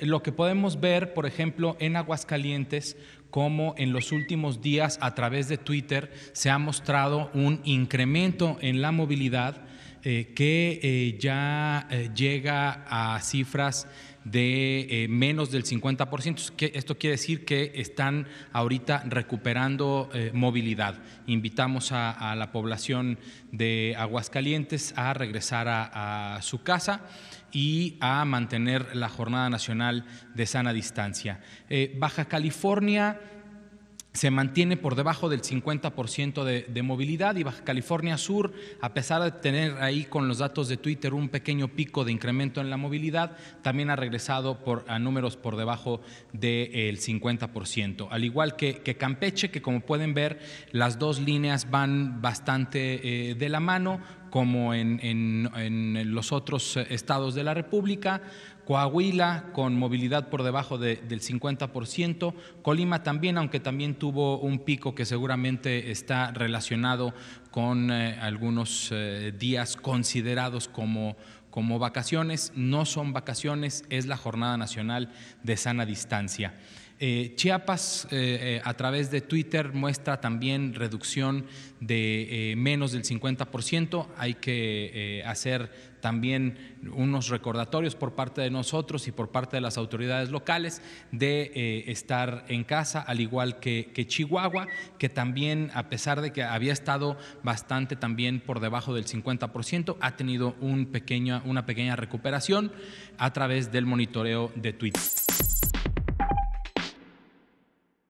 Lo que podemos ver, por ejemplo, en Aguascalientes, como en los últimos días a través de Twitter se ha mostrado un incremento en la movilidad eh, que eh, ya eh, llega a cifras de menos del 50%. esto quiere decir que están ahorita recuperando movilidad. Invitamos a, la población de Aguascalientes a regresar a, su casa y a mantener la Jornada Nacional de Sana Distancia. Baja California se mantiene por debajo del 50% de, de, movilidad y Baja California Sur, a pesar de tener ahí con los datos de Twitter un pequeño pico de incremento en la movilidad, también ha regresado por, a números por debajo del 50%. Al igual que, Campeche, que como pueden ver, las dos líneas van bastante eh, de la mano, como en, en, en, los otros eh, estados de la República, Coahuila con movilidad por debajo del 50%, Colima también, aunque también tuvo un pico que seguramente está relacionado con eh, algunos eh, días considerados como, como vacaciones. No son vacaciones, es la Jornada Nacional de Sana Distancia. Eh, Chiapas, a través de Twitter, muestra también reducción de menos del 50%. Hay que hacer también unos recordatorios por parte de nosotros y por parte de las autoridades locales de eh, estar en casa, al igual que, Chihuahua, que también, a pesar de que había estado bastante también por debajo del 50%, ha tenido un pequeño, una pequeña recuperación a través del monitoreo de Twitter.